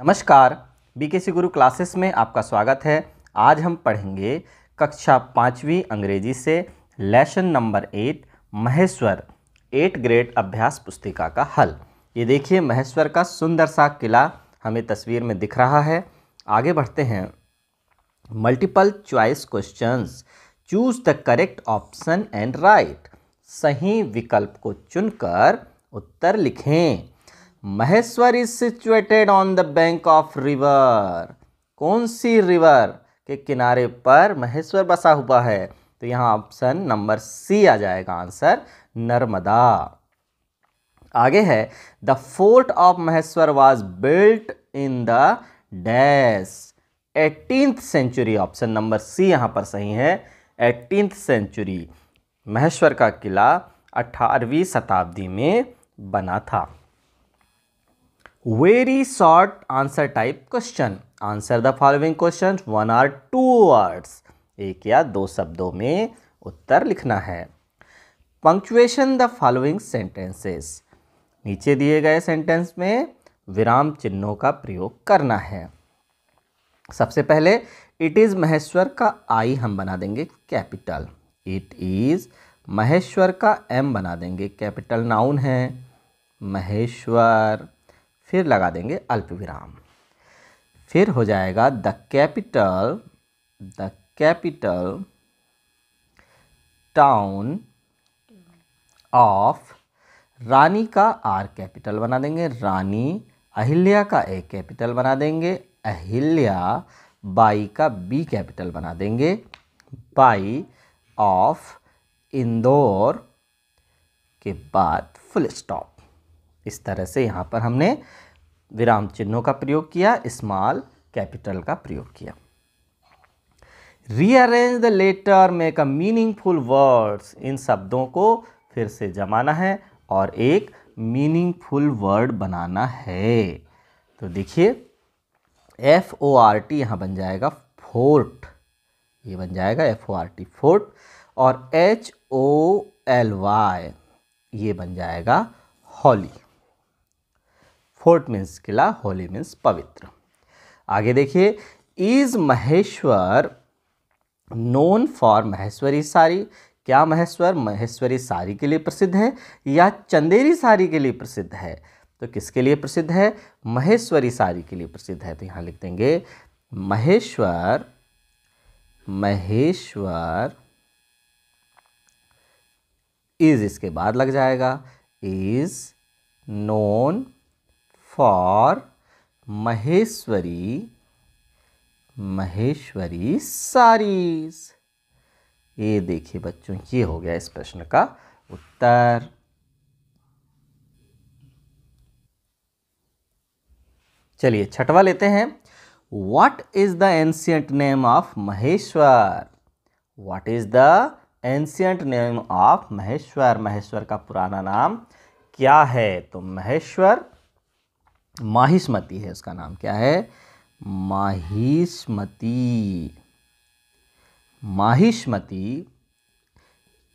नमस्कार बीकेसी गुरु क्लासेस में आपका स्वागत है आज हम पढ़ेंगे कक्षा पाँचवीं अंग्रेजी से lesson number eight Maheshwar eight grade अभ्यास पुस्तिका का हल ये देखिए महेश्वर का सुंदर सा किला हमें तस्वीर में दिख रहा है आगे बढ़ते हैं multiple choice questions choose the correct option and write सही विकल्प को चुनकर उत्तर लिखें Maheshwar is situated on the bank of river कौन सी रिवर के किनारे पर महेश्वर बसा हुआ है तो यहाँ ऑप्शन नंबर सी आ जाएगा आंसर नर्मदा आगे है the fort of Maheshwar was built in the dash eighteen century option number C यहाँ पर सही है एटीन सेंचुरी महेश्वर का किला अठारहवीं शताब्दी में बना था very short answer type question answer the following question one or two words एक या दो शब्दों में उत्तर लिखना है पंक्चुएशन द फॉलोइंग सेंटेंसेस नीचे दिए गए सेंटेंस में विराम चिन्हों का प्रयोग करना है सबसे पहले इट इज़ महेश्वर का आई हम बना देंगे कैपिटल इट इज़ महेश्वर का एम बना देंगे कैपिटल नाउन है महेश्वर फिर लगा देंगे अल्प विराम फिर हो जाएगा the capital the capital town of रानी का आर कैपिटल बना देंगे रानी अहिल्या का ए कैपिटल बना देंगे अहिल्या बाई का बी कैपिटल बना देंगे बाई ऑफ इंदौर के बाद फुल स्टॉप इस तरह से यहाँ पर हमने विराम चिन्हों का प्रयोग किया स्मॉल कैपिटल का प्रयोग किया rearrange the letter make a meaningful words इन शब्दों को फिर से जमाना है और एक मीनिंगफुल वर्ड बनाना है तो देखिए एफ ओ आर टी यहाँ बन जाएगा फोर्ट ये बन जाएगा F O R T fort और एच ओ एल वाई ये बन जाएगा हॉली फोर्ट मीन्स किला होली मीन्स पवित्र आगे देखिए is Maheshwar known for Maheshwari sari क्या महेश्वर महेश्वरी साड़ी के लिए प्रसिद्ध है या चंदेरी साड़ी के लिए प्रसिद्ध है तो किसके लिए प्रसिद्ध है महेश्वरी साड़ी के लिए प्रसिद्ध है तो यहाँ लिख देंगे महेश्वर महेश्वर इज इसके बाद लग जाएगा is known for Maheshwari Maheshwari saris ये देखिए बच्चों ये हो गया इस प्रश्न का उत्तर चलिए छठवा लेते हैं what is the ancient name of Maheshwar what is the ancient name of Maheshwar Maheshwar का पुराना नाम क्या है तो महेश्वर माहिस्मती है उसका नाम क्या है Mahishmati Mahishmati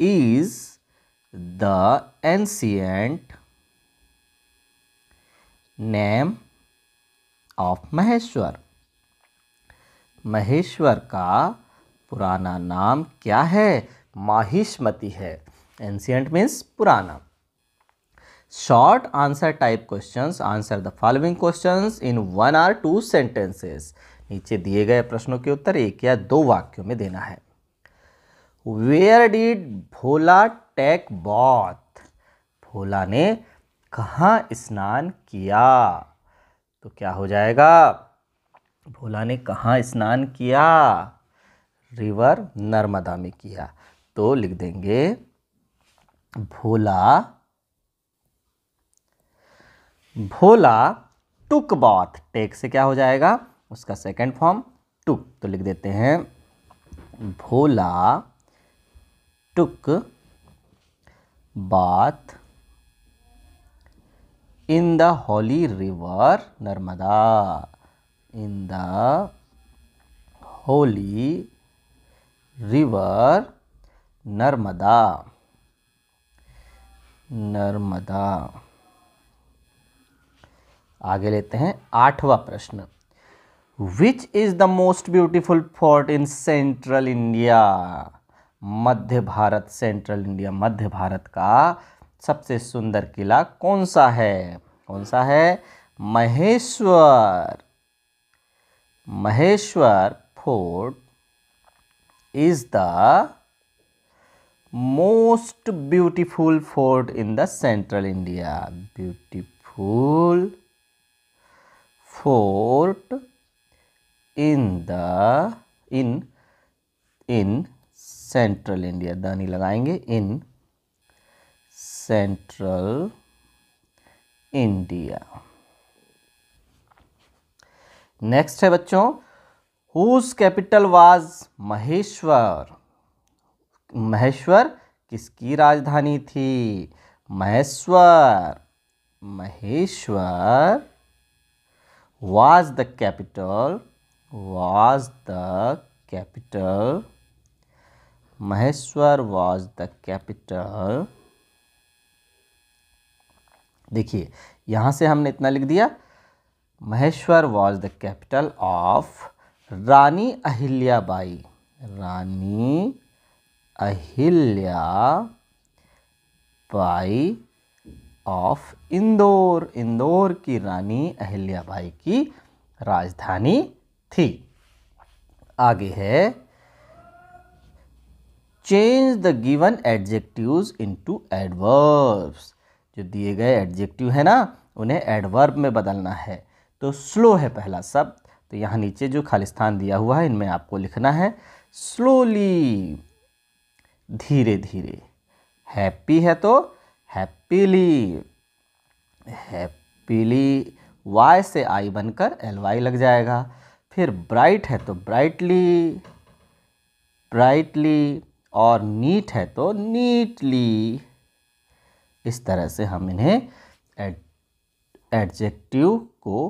is the ancient name of Maheshwar Maheshwar का पुराना नाम क्या है माहिष्मति है एंशियंट मीन्स पुराना short answer type question answer the following question in one or two sentences नीचे दिए गए प्रश्नों के उत्तर एक या दो वाक्यों में देना है where did Bhola take bath Bhola ने कहाँ स्नान किया तो क्या हो जाएगा भोला ने कहाँ स्नान किया रिवर नर्मदा में किया तो लिख देंगे भोला भोला टुक बॉथ टेक से क्या हो जाएगा उसका सेकंड फॉर्म टुक तो लिख देते हैं Bhola took bath in the holy river Narmada in the holy river Narmada Narmada आगे लेते हैं आठवां प्रश्न which is the most beautiful fort in central India मध्य भारत सेंट्रल इंडिया मध्य भारत का सबसे सुंदर किला कौन सा है कौन सा है Maheshwar Maheshwar fort is the most beautiful fort in the central India beautiful fort in the in in central India दानी लगाएंगे इन सेंट्रल इंडिया नेक्स्ट है बच्चों whose capital was Maheshwar Maheshwar किसकी राजधानी थी Maheshwar Maheshwar was the capital was the capital Maheshwar was the capital देखिए यहाँ से हमने इतना लिख दिया Maheshwar was the capital of Rani Ahilyabai Rani Ahilyabai of Indore Indore की रानी अहिल्याबाई की राजधानी थी आगे है change the given adjectives into adverbs जो दिए गए एडजेक्टिव है ना उन्हें एडवर्ब में बदलना है तो स्लो है पहला शब्द तो यहाँ नीचे जो खालिस्तान दिया हुआ है इनमें आपको लिखना है स्लोली धीरे धीरे हैप्पी है तो हैप्पीली हैप्पीली वाई से आई बनकर एल वाई लग जाएगा फिर ब्राइट है तो ब्राइटली ब्राइटली और नीट है तो नीटली इस तरह से हम इन्हें एड एडजेक्टिव को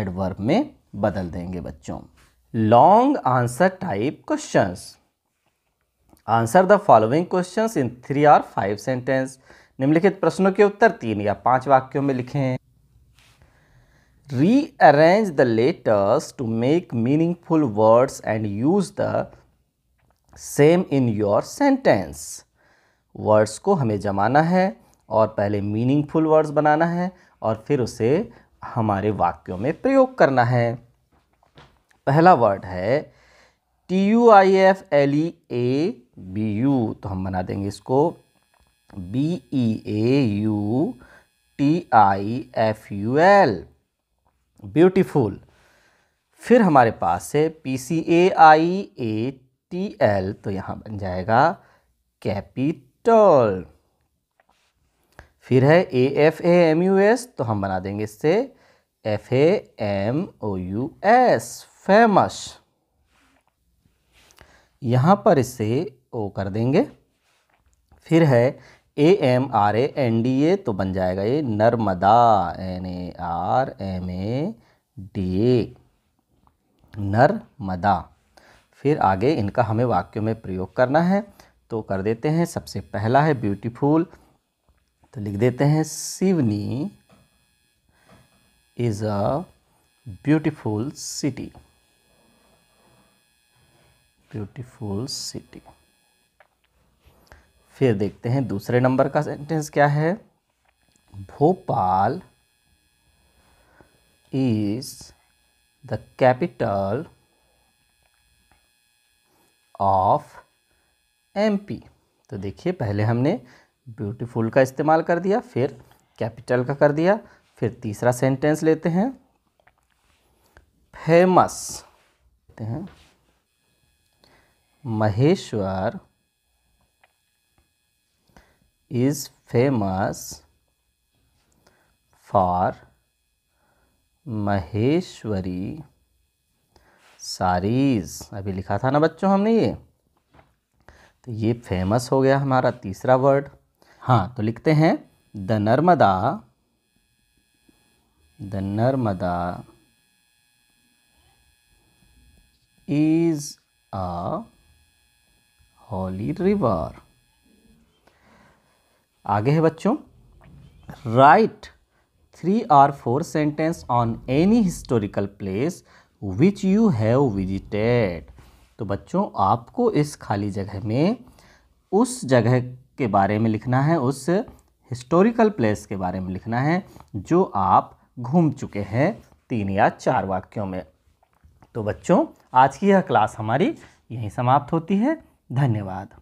एडवर्ब में बदल देंगे बच्चों long answer type questions answer the following questions in three और फाइव सेंटेंस निम्नलिखित प्रश्नों के उत्तर तीन या पांच वाक्यों में लिखें rearrange the letters to make meaningful words and use the same in your sentence वर्ड्स को हमें जमाना है और पहले मीनिंगफुल वर्ड्स बनाना है और फिर उसे हमारे वाक्यों में प्रयोग करना है पहला वर्ड है T U I F L E A B U तो हम बना देंगे इसको B E A U T I F U L beautiful फिर हमारे पास है P C A I A T L तो यहाँ बन जाएगा कैपिटल फिर है A F A M U S तो हम बना देंगे इससे F A M O U S famous यहाँ पर इसे ओ कर देंगे फिर है A M R A N D A तो बन जाएगा ये Narmada N A R M A D A Narmada फिर आगे इनका हमें वाक्यों में प्रयोग करना है तो कर देते हैं सबसे पहला है ब्यूटीफुल तो लिख देते हैं Seoni is a beautiful city beautiful city फिर देखते हैं दूसरे नंबर का सेंटेंस क्या है Bhopal is the capital of MP तो देखिए पहले हमने ब्यूटीफुल का इस्तेमाल कर दिया फिर कैपिटल का कर दिया फिर तीसरा सेंटेंस लेते हैं फेमस लेते हैं Maheshwar is famous for Maheshwari saris अभी लिखा था ना बच्चों हमने ये तो ये फेमस हो गया हमारा तीसरा वर्ड हाँ तो लिखते हैं the Narmada the Narmada is a holy river आगे है बच्चों write three or four sentence on any historical place which you have visited तो बच्चों आपको इस खाली जगह में उस जगह के बारे में लिखना है उस हिस्टोरिकल प्लेस के बारे में लिखना है जो आप घूम चुके हैं तीन या चार वाक्यों में तो बच्चों आज की यह क्लास हमारी यहीं समाप्त होती है धन्यवाद